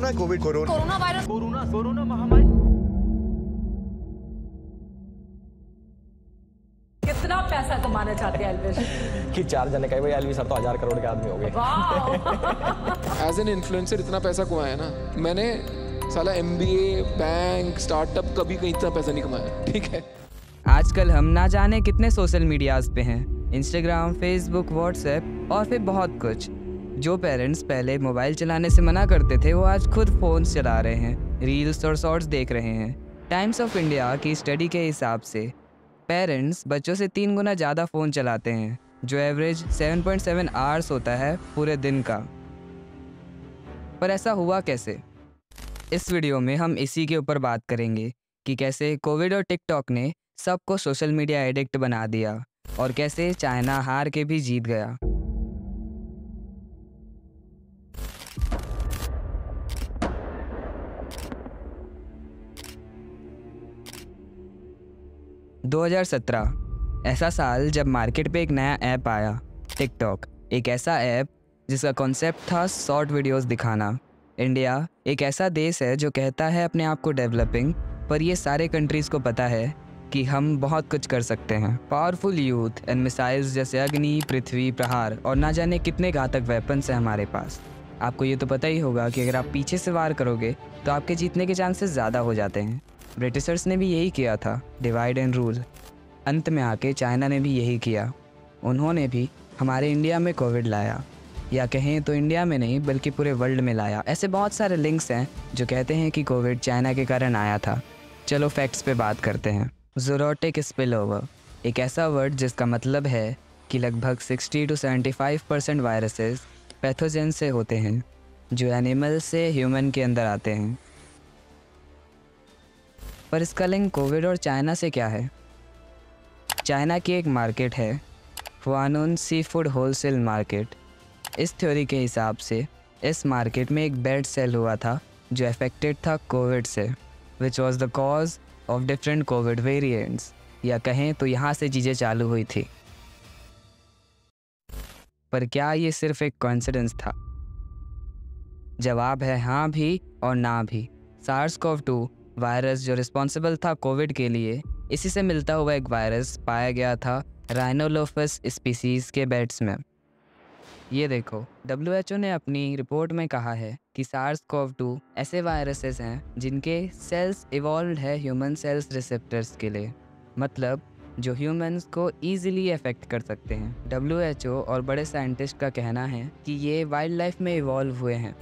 corona covid corona corona virus corona corona महामारी कितना पैसा कमाना चाहते हैं कि चार जने कहे भाई सर तो हजार करोड़ के आदमी हो गए एज एन इन्फ्लुएंसर इतना पैसा कमाया ना मैंने साला बैंक स्टार्टअप कभी कहीं इतना पैसा नहीं कमाया ठीक है आजकल हम ना जाने कितने सोशल मीडियाज पे हैं इंस्टाग्राम फेसबुक व्हाट्सएप और फिर बहुत कुछ जो पेरेंट्स पहले मोबाइल चलाने से मना करते थे वो आज खुद फ़ोन चला रहे हैं रील्स और शॉर्ट्स देख रहे हैं टाइम्स ऑफ इंडिया की स्टडी के हिसाब से पेरेंट्स बच्चों से तीन गुना ज़्यादा फ़ोन चलाते हैं जो एवरेज 7.7 आवर्स होता है पूरे दिन का पर ऐसा हुआ कैसे इस वीडियो में हम इसी के ऊपर बात करेंगे कि कैसे कोविड और टिकटॉक ने सबको सोशल मीडिया एडिक्ट बना दिया और कैसे चाइना हार के भी जीत गया 2017 ऐसा साल जब मार्केट पे एक नया ऐप आया टिकटॉक एक ऐसा ऐप जिसका कॉन्सेप्ट था शॉर्ट वीडियोस दिखाना इंडिया एक ऐसा देश है जो कहता है अपने आप को डेवलपिंग पर ये सारे कंट्रीज़ को पता है कि हम बहुत कुछ कर सकते हैं पावरफुल यूथ एंड मिसाइल्स जैसे अग्नि पृथ्वी प्रहार और ना जाने कितने घातक वेपन्स हैं हमारे पास आपको ये तो पता ही होगा कि अगर आप पीछे से वार करोगे तो आपके जीतने के चांसेस ज़्यादा हो जाते हैं ब्रिटिशर्स ने भी यही किया था डिवाइड एंड रूल अंत में आके चाइना ने भी यही किया उन्होंने भी हमारे इंडिया में कोविड लाया या कहें तो इंडिया में नहीं बल्कि पूरे वर्ल्ड में लाया ऐसे बहुत सारे लिंक्स हैं जो कहते हैं कि कोविड चाइना के कारण आया था चलो फैक्ट्स पे बात करते हैं जोरोटिक स्पिल ओवर एक ऐसा वर्ड जिसका मतलब है कि लगभग 60 टू 75 परसेंट वायरसेस पैथोजेन से होते हैं जो एनिमल से ह्यूमन के अंदर आते हैं पर इसका लिंक कोविड और चाइना से क्या है चाइना की एक मार्केट है Wuhan sea food wholesale market इस थ्योरी के हिसाब से इस मार्केट में एक बेड सेल हुआ था जो अफेक्टेड था कोविड से which was the cause of different covid variants या कहें तो यहाँ से चीज़ें चालू हुई थी पर क्या ये सिर्फ एक कॉन्सिडेंस था जवाब है हाँ भी और ना भी सार्स कोव टू वायरस जो रिस्पॉन्सिबल था कोविड के लिए इसी से मिलता हुआ एक वायरस पाया गया था राइनोलोफस स्पीसीज़ के बेड्स में ये देखो डब्ल्यू ने अपनी रिपोर्ट में कहा है कि सार्स कोव टू ऐसे वायरसेस हैं जिनके सेल्स इवॉल्व है ह्यूमन सेल्स रिसेप्टर्स के लिए मतलब जो ह्यूमंस को ईजिली अफेक्ट कर सकते हैं डब्ल्यू और बड़े साइंटिस्ट का कहना है कि ये वाइल्ड लाइफ में इवॉल्व हुए हैं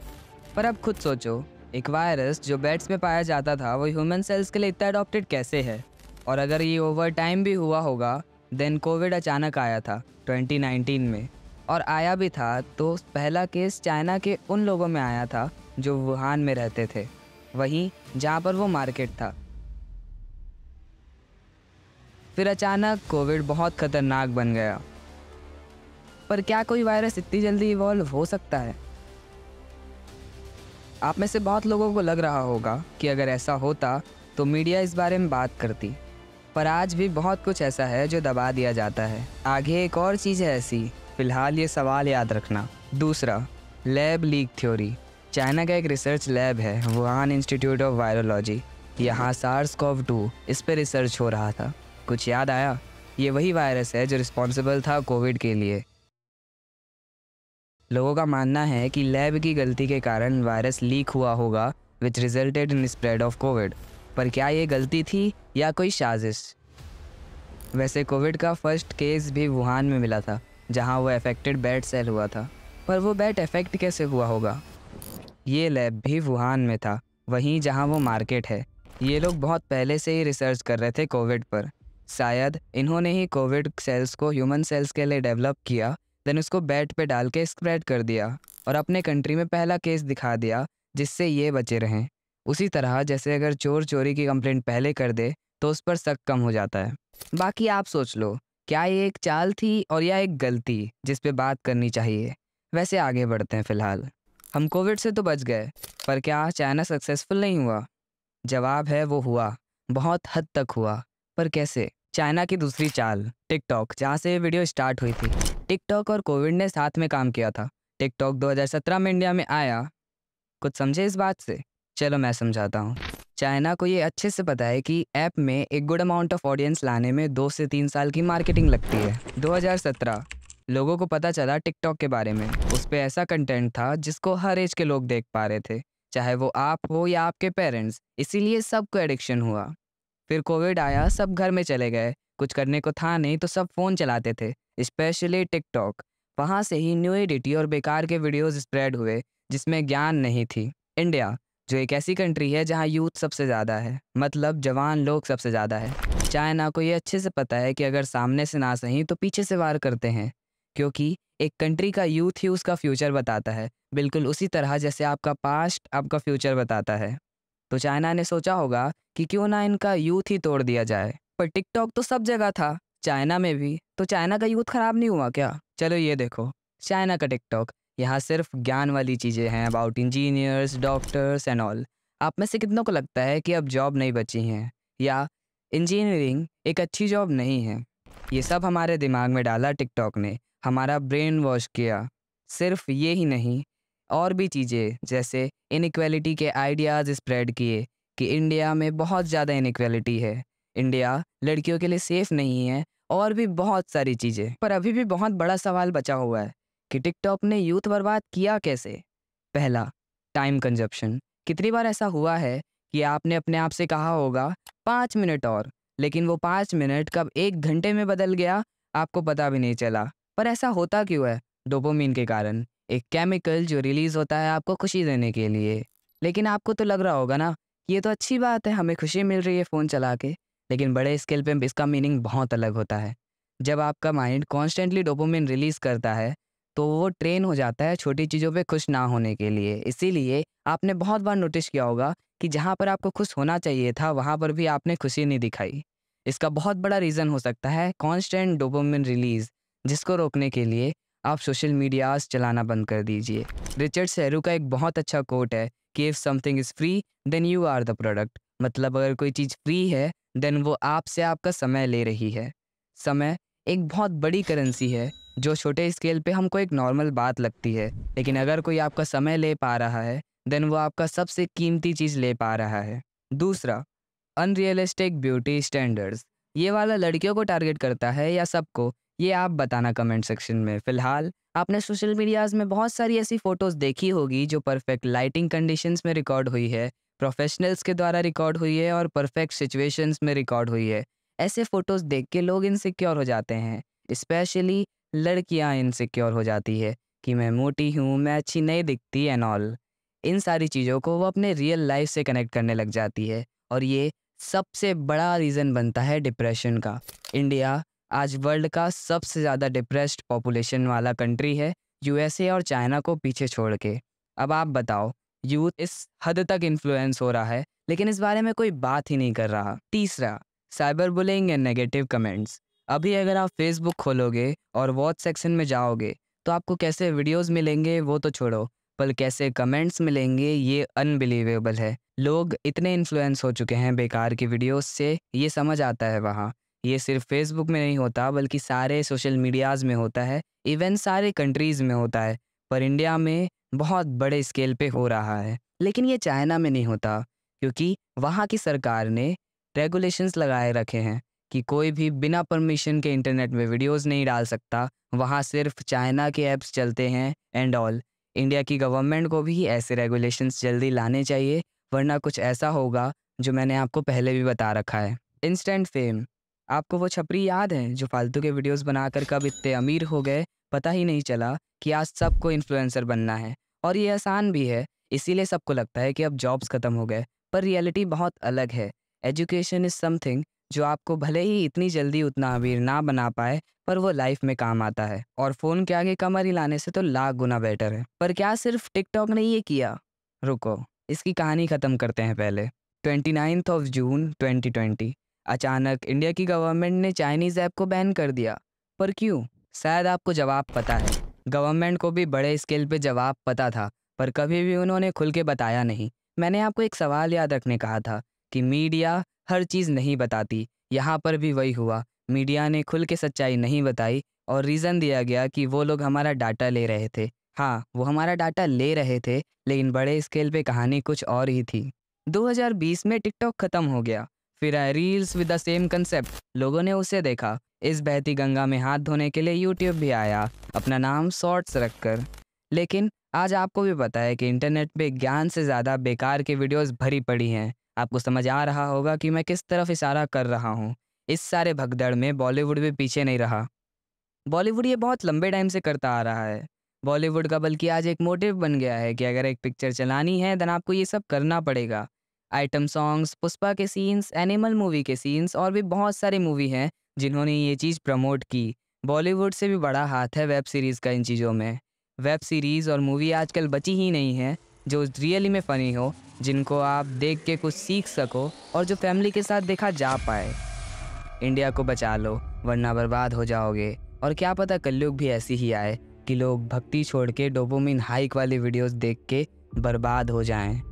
पर अब खुद सोचो एक वायरस जो बेड्स में पाया जाता था वो ह्यूमन सेल्स के लिए इतना अडोप्टेड कैसे है और अगर ये ओवर टाइम भी हुआ होगा देन कोविड अचानक आया था 2019 में और आया भी था तो पहला केस चाइना के उन लोगों में आया था जो वुहान में रहते थे वहीं जहाँ पर वो मार्केट था फिर अचानक कोविड बहुत खतरनाक बन गया पर क्या कोई वायरस इतनी जल्दी इवॉल्व हो सकता है आप में से बहुत लोगों को लग रहा होगा कि अगर ऐसा होता तो मीडिया इस बारे में बात करती पर आज भी बहुत कुछ ऐसा है जो दबा दिया जाता है आगे एक और चीज़ है ऐसी फिलहाल ये सवाल याद रखना दूसरा लैब लीक थ्योरी चाइना का एक रिसर्च लैब है वुहान इंस्टीट्यूट ऑफ वायरोलॉजी यहाँ सार्स कोव टू इस पर रिसर्च हो रहा था कुछ याद आया ये वही वायरस है जो रिस्पॉन्सिबल था कोविड के लिए लोगों का मानना है कि लैब की गलती के कारण वायरस लीक हुआ होगा which resulted in spread of covid पर क्या ये गलती थी या कोई साजिश वैसे कोविड का फर्स्ट केस भी वुहान में मिला था जहां वो अफेक्टेड बैट सेल हुआ था पर वो बैट अफेक्ट कैसे हुआ होगा ये लैब भी वुहान में था वहीं जहां वो मार्केट है ये लोग बहुत पहले से ही रिसर्च कर रहे थे कोविड पर शायद इन्होंने ही कोविड सेल्स को ह्यूमन सेल्स के लिए डेवलप किया देन उसको बैट पे डाल के स्प्रेड कर दिया और अपने कंट्री में पहला केस दिखा दिया जिससे ये बचे रहें उसी तरह जैसे अगर चोर चोरी की कंप्लेंट पहले कर दे तो उस पर शक कम हो जाता है बाकी आप सोच लो क्या ये एक चाल थी और या एक गलती जिस पे बात करनी चाहिए वैसे आगे बढ़ते हैं फिलहाल हम कोविड से तो बच गए पर क्या चाइना सक्सेसफुल नहीं हुआ जवाब है वो हुआ बहुत हद तक हुआ पर कैसे चाइना की दूसरी चाल टिकटॉक जहाँ से ये वीडियो स्टार्ट हुई थी टिकटॉक और कोविड ने साथ में काम किया था टिकटॉक 2017 में इंडिया में आया कुछ समझे इस बात से चलो मैं समझाता हूँ चाइना को ये अच्छे से पता है कि ऐप में एक गुड अमाउंट ऑफ ऑडियंस लाने में दो से तीन साल की मार्केटिंग लगती है 2017 लोगों को पता चला टिकटॉक के बारे में उस पर ऐसा कंटेंट था जिसको हर एज के लोग देख पा रहे थे चाहे वो आप हो या आपके पेरेंट्स इसीलिए सबको एडिक्शन हुआ फिर कोविड आया सब घर में चले गए कुछ करने को था नहीं तो सब फ़ोन चलाते थे स्पेशली टिकटॉक वहाँ से ही न्यू एडिटी और बेकार के वीडियोस स्प्रेड हुए जिसमें ज्ञान नहीं थी इंडिया जो एक ऐसी कंट्री है जहाँ यूथ सबसे ज़्यादा है मतलब जवान लोग सबसे ज़्यादा है चाइना को ये अच्छे से पता है कि अगर सामने से ना सही तो पीछे से वार करते हैं क्योंकि एक कंट्री का यूथ ही उसका फ्यूचर बताता है बिल्कुल उसी तरह जैसे आपका पास्ट आपका फ्यूचर बताता है तो चाइना ने सोचा होगा कि क्यों ना इनका यूथ ही तोड़ दिया जाए पर टिकटॉक तो सब जगह था चाइना में भी तो चाइना का यूथ खराब नहीं हुआ क्या चलो ये देखो चाइना का टिकटॉक यहाँ सिर्फ ज्ञान वाली चीज़ें हैं about engineers doctors and all आप में से कितनों को लगता है कि अब जॉब नहीं बची हैं या इंजीनियरिंग एक अच्छी जॉब नहीं है ये सब हमारे दिमाग में डाला टिकटॉक ने हमारा ब्रेन वॉश किया सिर्फ ये ही नहीं और भी चीज़ें जैसे इनक्वेलिटी के आइडियाज़ स्प्रेड किए कि इंडिया में बहुत ज़्यादा इनक्वालिटी है इंडिया लड़कियों के लिए सेफ़ नहीं है और भी बहुत सारी चीज़ें पर अभी भी बहुत बड़ा सवाल बचा हुआ है कि टिकटॉक ने यूथ बर्बाद किया कैसे पहला टाइम कंजप्शन कितनी बार ऐसा हुआ है कि आपने अपने आप से कहा होगा पाँच मिनट और लेकिन वो पाँच मिनट कब एक घंटे में बदल गया आपको पता भी नहीं चला पर ऐसा होता क्यों है डोपोमिन के कारण एक केमिकल जो रिलीज़ होता है आपको खुशी देने के लिए लेकिन आपको तो लग रहा होगा ना ये तो अच्छी बात है हमें खुशी मिल रही है फ़ोन चला के लेकिन बड़े स्केल पे इसका मीनिंग बहुत अलग होता है जब आपका माइंड कॉन्स्टेंटली डोपोमिन रिलीज़ करता है तो वो ट्रेन हो जाता है छोटी चीज़ों पे खुश ना होने के लिए इसीलिए आपने बहुत बार नोटिस किया होगा कि जहाँ पर आपको खुश होना चाहिए था वहाँ पर भी आपने खुशी नहीं दिखाई इसका बहुत बड़ा रीज़न हो सकता है कॉन्स्टेंट डोपोमिन रिलीज़ जिसको रोकने के लिए आप सोशल मीडियाज चलाना बंद कर दीजिए रिचर्ड सहरू का एक बहुत अच्छा कोट है कि if something is free then you are the product मतलब अगर कोई चीज़ फ्री है देन वो आपसे आपका समय ले रही है समय एक बहुत बड़ी करेंसी है जो छोटे स्केल पे हमको एक नॉर्मल बात लगती है लेकिन अगर कोई आपका समय ले पा रहा है देन वो आपका सबसे कीमती चीज़ ले पा रहा है दूसरा अनरियलिस्टिक ब्यूटी स्टैंडर्ड्स ये वाला लड़कियों को टारगेट करता है या सबको ये आप बताना कमेंट सेक्शन में फिलहाल आपने सोशल मीडियाज़ में बहुत सारी ऐसी फ़ोटोज़ देखी होगी जो परफेक्ट लाइटिंग कंडीशंस में रिकॉर्ड हुई है प्रोफेशनल्स के द्वारा रिकॉर्ड हुई है और परफेक्ट सिचुएशंस में रिकॉर्ड हुई है ऐसे फ़ोटोज़ देख के लोग इनसिक्योर हो जाते हैं स्पेशली लड़कियाँ इनसिक्योर हो जाती है कि मैं मोटी हूँ मैं अच्छी नहीं दिखती एंड ऑल इन सारी चीज़ों को वो अपने रियल लाइफ से कनेक्ट करने लग जाती है और ये सबसे बड़ा रीज़न बनता है डिप्रेशन का इंडिया आज वर्ल्ड का सबसे ज़्यादा डिप्रेस्ड पॉपुलेशन वाला कंट्री है यूएसए और चाइना को पीछे छोड़ के अब आप बताओ यूथ इस हद तक इन्फ्लुएंस हो रहा है लेकिन इस बारे में कोई बात ही नहीं कर रहा तीसरा cyber bullying and negative comments अभी अगर आप फेसबुक खोलोगे और वॉच सेक्शन में जाओगे तो आपको कैसे वीडियोस मिलेंगे वो तो छोड़ो पर कैसे कमेंट्स मिलेंगे ये अनबिलीवेबल है लोग इतने इन्फ्लुएंस हो चुके हैं बेकार की वीडियोस से ये समझ आता है वहाँ ये सिर्फ फेसबुक में नहीं होता बल्कि सारे सोशल मीडियाज़ में होता है इवन सारे कंट्रीज़ में होता है पर इंडिया में बहुत बड़े स्केल पे हो रहा है लेकिन ये चाइना में नहीं होता क्योंकि वहाँ की सरकार ने रेगुलेशंस लगाए रखे हैं कि कोई भी बिना परमिशन के इंटरनेट में वीडियोस नहीं डाल सकता वहाँ सिर्फ चाइना के ऐप्स चलते हैं एंड ऑल इंडिया की गवर्नमेंट को भी ऐसे रेगुलेशंस जल्दी लाने चाहिए वरना कुछ ऐसा होगा जो मैंने आपको पहले भी बता रखा है इंस्टेंट फेम आपको वो छपरी याद है जो फालतू के वीडियोस बनाकर कब इतने अमीर हो गए पता ही नहीं चला कि आज सबको इन्फ्लुएंसर बनना है और ये आसान भी है इसीलिए सबको लगता है कि अब जॉब्स ख़त्म हो गए पर रियलिटी बहुत अलग है एजुकेशन इज़ समथिंग जो आपको भले ही इतनी जल्दी उतना अमीर ना बना पाए पर वो लाइफ में काम आता है और फ़ोन के आगे कमर हिलाने से तो लाख गुना बेटर है पर क्या सिर्फ टिकटॉक ने ये किया रुको इसकी कहानी ख़त्म करते हैं पहले twenty ninth of June twenty twenty अचानक इंडिया की गवर्नमेंट ने चाइनीज़ ऐप को बैन कर दिया पर क्यों शायद आपको जवाब पता है गवर्नमेंट को भी बड़े स्केल पे जवाब पता था पर कभी भी उन्होंने खुल के बताया नहीं मैंने आपको एक सवाल याद रखने कहा था कि मीडिया हर चीज़ नहीं बताती यहाँ पर भी वही हुआ मीडिया ने खुल के सच्चाई नहीं बताई और रीज़न दिया गया कि वो लोग हमारा डाटा ले रहे थे हाँ वो हमारा डाटा ले रहे थे लेकिन बड़े स्केल पे कहानी कुछ और ही थी 2020 में टिकटॉक ख़त्म हो गया फिर आए reels with the same concept लोगों ने उसे देखा इस बहती गंगा में हाथ धोने के लिए यूट्यूब भी आया अपना नाम शॉर्ट्स रखकर लेकिन आज आपको भी पता है कि इंटरनेट पे ज्ञान से ज़्यादा बेकार की वीडियोस भरी पड़ी हैं आपको समझ आ रहा होगा कि मैं किस तरफ इशारा कर रहा हूँ इस सारे भगदड़ में बॉलीवुड भी पीछे नहीं रहा बॉलीवुड ये बहुत लंबे टाइम से करता आ रहा है बॉलीवुड का बल्कि आज एक मोटिव बन गया है कि अगर एक पिक्चर चलानी है देन आपको ये सब करना पड़ेगा आइटम सॉन्ग्स पुष्पा के सीन्स एनिमल मूवी के सीन्स और भी बहुत सारी मूवी हैं जिन्होंने ये चीज़ प्रमोट की बॉलीवुड से भी बड़ा हाथ है वेब सीरीज़ का इन चीज़ों में वेब सीरीज़ और मूवी आजकल बची ही नहीं है जो रियली में फ़नी हो जिनको आप देख के कुछ सीख सको और जो फैमिली के साथ देखा जा पाए इंडिया को बचा लो वरना बर्बाद हो जाओगे और क्या पता कलयुग भी ऐसी ही आए कि लोग भक्ति छोड़ के डोबोमिन हाइक वाली वीडियोस देख के बर्बाद हो जाएं